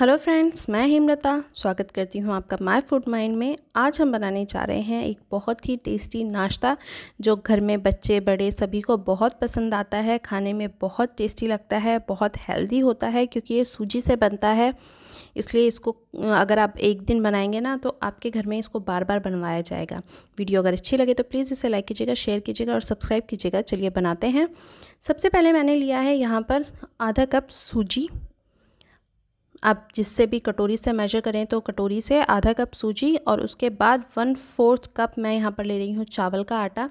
hello friends मैं हेमलता स्वागत करती हूँ आपका माय फूड माइंड में आज हम बनाने जा रहे हैं एक बहुत ही टेस्टी नाश्ता जो घर में बच्चे बड़े सभी को बहुत पसंद आता है खाने में बहुत टेस्टी लगता है बहुत हेल्दी होता है क्योंकि ये सूजी से बनता है इसलिए इसको अगर आप एक दिन बनाएंगे ना तो आपके घर में इसको बार बार बनवाया जाएगा वीडियो अगर अच्छी लगे तो प्लीज़ इसे लाइक कीजिएगा शेयर कीजिएगा और सब्सक्राइब कीजिएगा चलिए बनाते हैं सबसे पहले मैंने लिया है यहाँ पर आधा कप सूजी आप जिससे भी कटोरी से मेजर करें तो कटोरी से आधा कप सूजी और उसके बाद वन फोर्थ कप मैं यहाँ पर ले रही हूँ चावल का आटा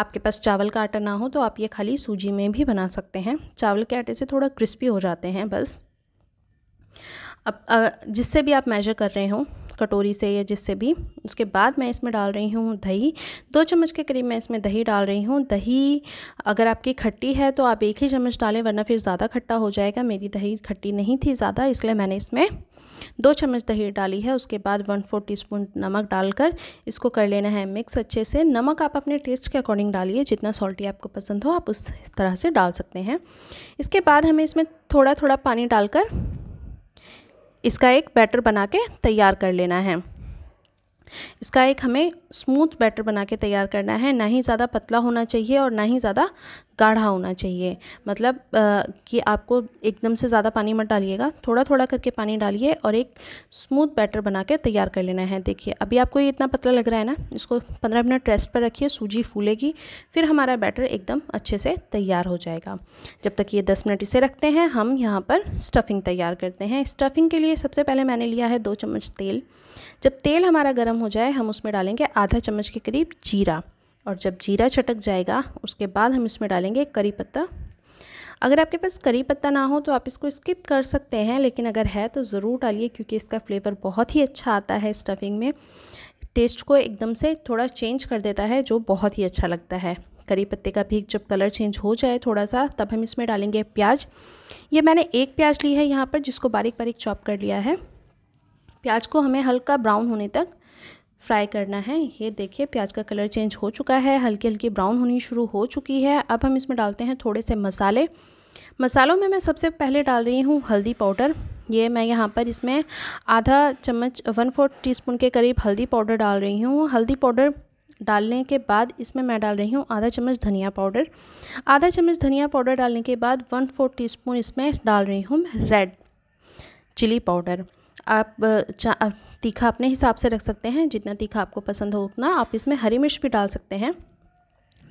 आपके पास चावल का आटा ना हो तो आप ये खाली सूजी में भी बना सकते हैं चावल के आटे से थोड़ा क्रिस्पी हो जाते हैं बस अब जिससे भी आप मेजर कर रहे हों कटोरी से या जिससे भी उसके बाद मैं इसमें डाल रही हूँ दही दो चम्मच के करीब मैं इसमें दही डाल रही हूँ दही अगर आपकी खट्टी है तो आप एक ही चम्मच डालें वरना फिर ज़्यादा खट्टा हो जाएगा मेरी दही खट्टी नहीं थी ज़्यादा इसलिए मैंने इसमें दो चम्मच दही डाली है उसके बाद वन फोर टी नमक डालकर इसको कर लेना है मिक्स अच्छे से नमक आप अपने टेस्ट के अकॉर्डिंग डालिए जितना सॉल्टी आपको पसंद हो आप उस तरह से डाल सकते हैं इसके बाद हमें इसमें थोड़ा थोड़ा पानी डालकर इसका एक बैटर बना के तैयार कर लेना है इसका एक हमें स्मूथ बैटर बना के तैयार करना है ना ही ज़्यादा पतला होना चाहिए और ना ही ज़्यादा गाढ़ा होना चाहिए मतलब आ, कि आपको एकदम से ज़्यादा पानी मत डालिएगा थोड़ा थोड़ा करके पानी डालिए और एक स्मूथ बैटर बना के तैयार कर लेना है देखिए अभी आपको ये इतना पतला लग रहा है ना इसको पंद्रह मिनट रेस्ट पर रखिए सूजी फूलेगी फिर हमारा बैटर एकदम अच्छे से तैयार हो जाएगा जब तक ये दस मिनट इसे रखते हैं हम यहाँ पर स्टफिंग तैयार करते हैं स्टफिंग के लिए सबसे पहले मैंने लिया है दो चम्मच तेल जब तेल हमारा गर्म हो जाए हम उसमें डालेंगे आधा चम्मच के करीब जीरा और जब जीरा चटक जाएगा उसके बाद हम इसमें डालेंगे करी पत्ता अगर आपके पास करी पत्ता ना हो तो आप इसको स्किप कर सकते हैं लेकिन अगर है तो ज़रूर डालिए क्योंकि इसका फ्लेवर बहुत ही अच्छा आता है स्टफिंग में टेस्ट को एकदम से थोड़ा चेंज कर देता है जो बहुत ही अच्छा लगता है करी पत्ते का भी जब कलर चेंज हो जाए थोड़ा सा तब हम इसमें डालेंगे प्याज ये मैंने एक प्याज ली है यहाँ पर जिसको बारीक बारीक चॉप कर लिया है प्याज को हमें हल्का ब्राउन होने तक फ्राई करना है ये देखिए प्याज का कलर चेंज हो चुका है हल्की हल्की ब्राउन होनी शुरू हो चुकी है अब हम इसमें डालते हैं थोड़े से मसाले मसालों में मैं सबसे पहले डाल रही हूँ हल्दी पाउडर ये मैं यहाँ पर इसमें आधा चम्मच वन फोर्थ टीस्पून के करीब हल्दी पाउडर डाल रही हूँ हल्दी पाउडर डालने के बाद इसमें मैं डाल रही हूँ आधा चम्मच धनिया पाउडर आधा चम्मच धनिया पाउडर डालने के बाद वन फोर्थ टीस्पून इसमें डाल रही हूँ रेड चिली पाउडर आप तीखा अपने हिसाब से रख सकते हैं जितना तीखा आपको पसंद हो उतना आप इसमें हरी मिर्च भी डाल सकते हैं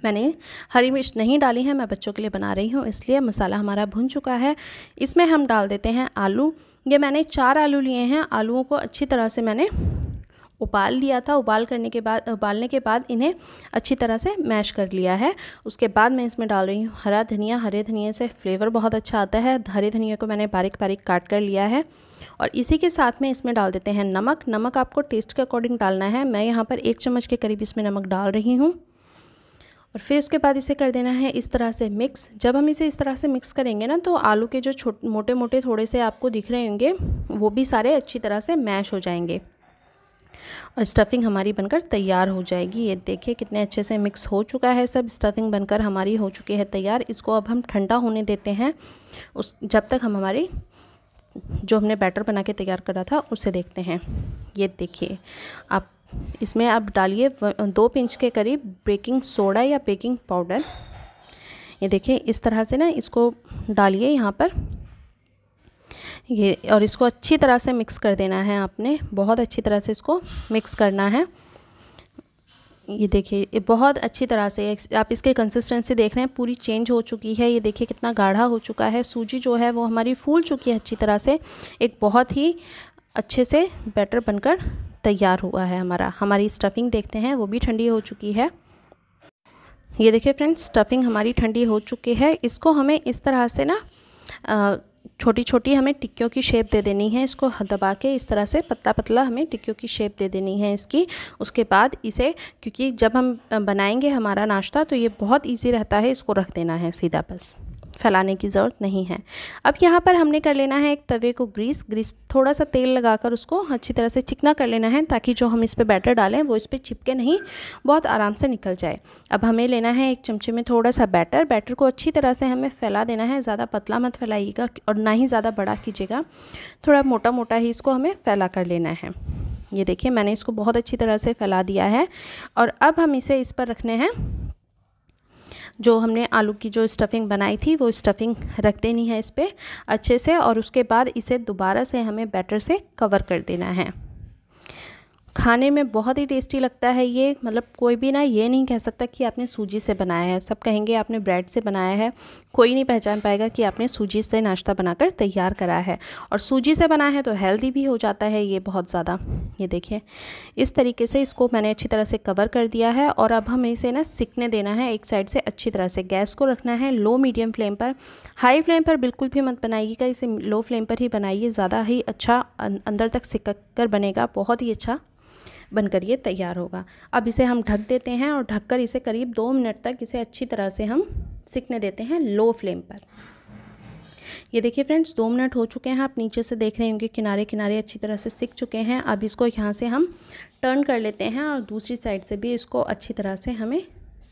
मैंने हरी मिर्च नहीं डाली है मैं बच्चों के लिए बना रही हूँ इसलिए मसाला हमारा भुन चुका है इसमें हम डाल देते हैं आलू ये मैंने चार आलू लिए हैं आलूओं को अच्छी तरह से मैंने उबाल लिया था उबाल करने के बाद उबालने के बाद इन्हें अच्छी तरह से मैश कर लिया है उसके बाद मैं इसमें डाल रही हूँ हरा धनिया हरे धनिया से फ्लेवर बहुत अच्छा आता है हरे धनिया को मैंने बारीक बारीक काट कर लिया है और इसी के साथ में इसमें डाल देते हैं नमक नमक आपको टेस्ट के अकॉर्डिंग डालना है मैं यहाँ पर एक चम्मच के करीब इसमें नमक डाल रही हूँ और फिर उसके बाद इसे कर देना है इस तरह से मिक्स जब हम इसे इस तरह से मिक्स करेंगे ना तो आलू के जो छोटे मोटे मोटे थोड़े से आपको दिख रहे होंगे वो भी सारे अच्छी तरह से मैश हो जाएंगे और स्टफ़िंग हमारी बनकर तैयार हो जाएगी ये देखिए कितने अच्छे से मिक्स हो चुका है सब स्टफ़िंग बनकर हमारी हो चुकी है तैयार इसको अब हम ठंडा होने देते हैं उस जब तक हम हमारी जो हमने बैटर बना के तैयार करा था उसे देखते हैं ये देखिए आप इसमें आप डालिए दो पिंच के करीब बेकिंग सोडा या बेकिंग पाउडर ये देखिए इस तरह से ना इसको डालिए यहाँ पर ये और इसको अच्छी तरह से मिक्स कर देना है आपने बहुत अच्छी तरह से इसको मिक्स करना है ये देखिए ये बहुत अच्छी तरह से आप इसके कंसिस्टेंसी देख रहे हैं पूरी चेंज हो चुकी है ये देखिए कितना गाढ़ा हो चुका है सूजी जो है वो हमारी फूल चुकी है अच्छी तरह से एक बहुत ही अच्छे से बैटर बनकर तैयार हुआ है हमारा हमारी स्टफिंग देखते हैं वो भी ठंडी हो चुकी है ये देखिए फ्रेंड्स स्टफिंग हमारी ठंडी हो चुकी है इसको हमें इस तरह से ना छोटी छोटी हमें टिक्कियों की शेप दे देनी है इसको दबा के इस तरह से पत्ता पतला हमें टिक्कियों की शेप दे देनी है इसकी उसके बाद इसे क्योंकि जब हम बनाएंगे हमारा नाश्ता तो ये बहुत ईजी रहता है इसको रख देना है सीधा बस फैलाने की ज़रूरत नहीं है अब यहाँ पर हमने कर लेना है एक तवे को ग्रीस ग्रीस थोड़ा सा तेल लगाकर उसको अच्छी तरह से चिकना कर लेना है ताकि जो हम इस पर बैटर डालें वो इस पर चिपके नहीं बहुत आराम से निकल जाए अब हमें लेना है एक चमचे में थोड़ा सा बैटर बैटर को अच्छी तरह से हमें फैला देना है ज़्यादा पतला मत फैलाइएगा और ना ही ज़्यादा बड़ा कीजिएगा थोड़ा मोटा मोटा ही इसको हमें फैला कर लेना है ये देखिए मैंने इसको बहुत अच्छी तरह से फैला दिया है और अब हम इसे इस पर रखने हैं जो हमने आलू की जो स्टफिंग बनाई थी वो स्टफिंग रख देनी है इस पर अच्छे से और उसके बाद इसे दोबारा से हमें बैटर से कवर कर देना है खाने में बहुत ही टेस्टी लगता है ये मतलब कोई भी ना ये नहीं कह सकता कि आपने सूजी से बनाया है सब कहेंगे आपने ब्रेड से बनाया है कोई नहीं पहचान पाएगा कि आपने सूजी से नाश्ता बनाकर तैयार करा है और सूजी से बनाया है तो हेल्दी भी हो जाता है ये बहुत ज़्यादा ये देखिए इस तरीके से इसको मैंने अच्छी तरह से कवर कर दिया है और अब हमें इसे ना सिकने देना है एक साइड से अच्छी तरह से गैस को रखना है लो मीडियम फ्लेम पर हाई फ्लेम पर बिल्कुल भी मत बनाइएगा इसे लो फ्लेम पर ही बनाइए ज़्यादा ही अच्छा अं-, अंदर तक सिक कर बनेगा बहुत ही अच्छा बनकर ये तैयार होगा अब इसे हम ढक देते हैं और ढककर इसे करीब दो मिनट तक इसे अच्छी तरह से हम सिकने देते हैं लो फ्लेम पर ये देखिए फ्रेंड्स दो मिनट हो चुके हैं आप नीचे से देख रहे होंगे किनारे किनारे अच्छी तरह से सिक चुके हैं अब इसको यहाँ से हम टर्न कर लेते हैं और दूसरी साइड से भी इसको अच्छी तरह से हमें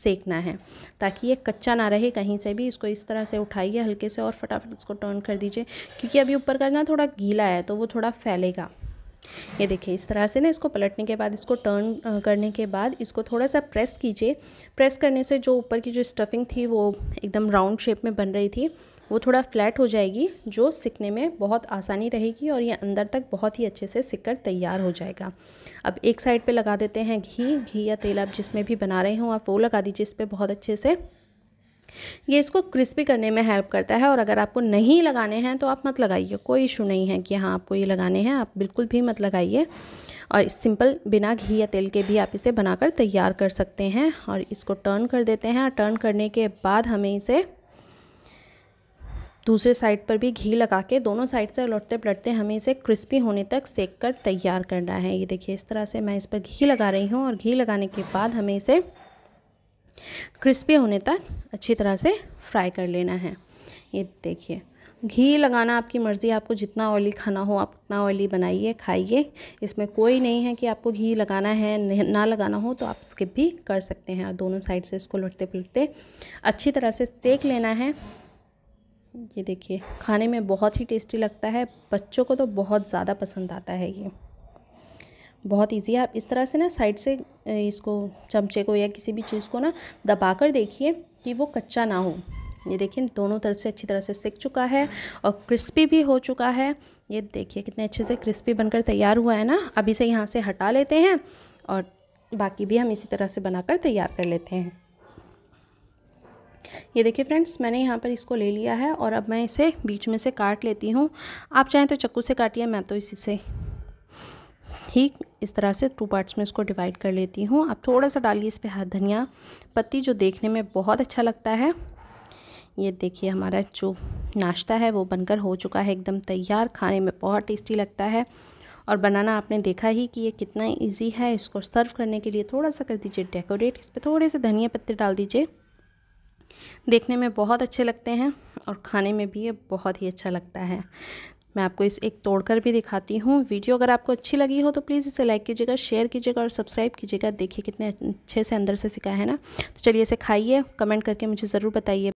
सेकना है ताकि ये कच्चा ना रहे कहीं से भी इसको इस तरह से उठाइए हल्के से और फटाफट इसको टर्न कर दीजिए क्योंकि अभी ऊपर का ना थोड़ा गीला है तो वो थोड़ा फैलेगा ये देखिए इस तरह से ना इसको पलटने के बाद इसको टर्न करने के बाद इसको थोड़ा सा प्रेस कीजिए प्रेस करने से जो ऊपर की जो स्टफिंग थी वो एकदम राउंड शेप में बन रही थी वो थोड़ा फ्लैट हो जाएगी जो सिकने में बहुत आसानी रहेगी और ये अंदर तक बहुत ही अच्छे से सिककर तैयार हो जाएगा अब एक साइड पे लगा देते हैं घी घी या तेल आप जिसमें भी बना रहे हों आप वो लगा दीजिए इस पर बहुत अच्छे से ये इसको क्रिस्पी करने में हेल्प करता है और अगर आपको नहीं लगाने हैं तो आप मत लगाइए कोई इशू नहीं है कि हाँ आपको ये लगाने हैं आप बिल्कुल भी मत लगाइए और सिंपल बिना घी या तेल के भी आप इसे बनाकर तैयार कर सकते हैं और इसको टर्न कर देते हैं और टर्न करने के बाद हमें इसे दूसरे साइड पर भी घी लगा के दोनों साइड से लौटते पलटते हमें इसे क्रिस्पी होने तक सेक कर तैयार करना है ये देखिए इस तरह से मैं इस पर घी लगा रही हूँ और घी लगाने के बाद हमें इसे क्रिस्पी होने तक अच्छी तरह से फ्राई कर लेना है ये देखिए घी लगाना आपकी मर्ज़ी आपको जितना ऑयली खाना हो आप उतना ऑयली बनाइए खाइए इसमें कोई नहीं है कि आपको घी लगाना है ना लगाना हो तो आप स्किप भी कर सकते हैं और दोनों साइड से इसको लुटते पुलटते अच्छी तरह से सेक लेना है ये देखिए खाने में बहुत ही टेस्टी लगता है बच्चों को तो बहुत ज़्यादा पसंद आता है ये बहुत इजी है आप इस तरह से ना साइड से इसको चमचे को या किसी भी चीज़ को ना दबा कर देखिए कि वो कच्चा ना हो ये देखिए दोनों तरफ से अच्छी तरह से सिक चुका है और क्रिस्पी भी हो चुका है ये देखिए कितने अच्छे से क्रिस्पी बनकर तैयार हुआ है ना अभी से यहाँ से हटा लेते हैं और बाकी भी हम इसी तरह से बनाकर तैयार कर लेते हैं ये देखिए फ्रेंड्स मैंने यहाँ पर इसको ले लिया है और अब मैं इसे बीच में से काट लेती हूँ आप चाहें तो चक्कू से काटिए मैं तो इसी से ठीक इस तरह से टू पार्ट्स में इसको डिवाइड कर लेती हूँ आप थोड़ा सा डालिए इस पर हाथ धनिया पत्ती जो देखने में बहुत अच्छा लगता है ये देखिए हमारा जो नाश्ता है वो बनकर हो चुका है एकदम तैयार खाने में बहुत टेस्टी लगता है और बनाना आपने देखा ही कि ये कितना इजी है इसको सर्व करने के लिए थोड़ा सा कर दीजिए डेकोरेट इस पर थोड़े से धनिया पत्ते डाल दीजिए देखने में बहुत अच्छे लगते हैं और खाने में भी ये बहुत ही अच्छा लगता है मैं आपको इस एक तोड़कर भी दिखाती हूँ वीडियो अगर आपको अच्छी लगी हो तो प्लीज़ इसे लाइक कीजिएगा शेयर कीजिएगा और सब्सक्राइब कीजिएगा देखिए कितने अच्छे से अंदर से सिखाया है ना तो चलिए इसे खाइए कमेंट करके मुझे ज़रूर बताइए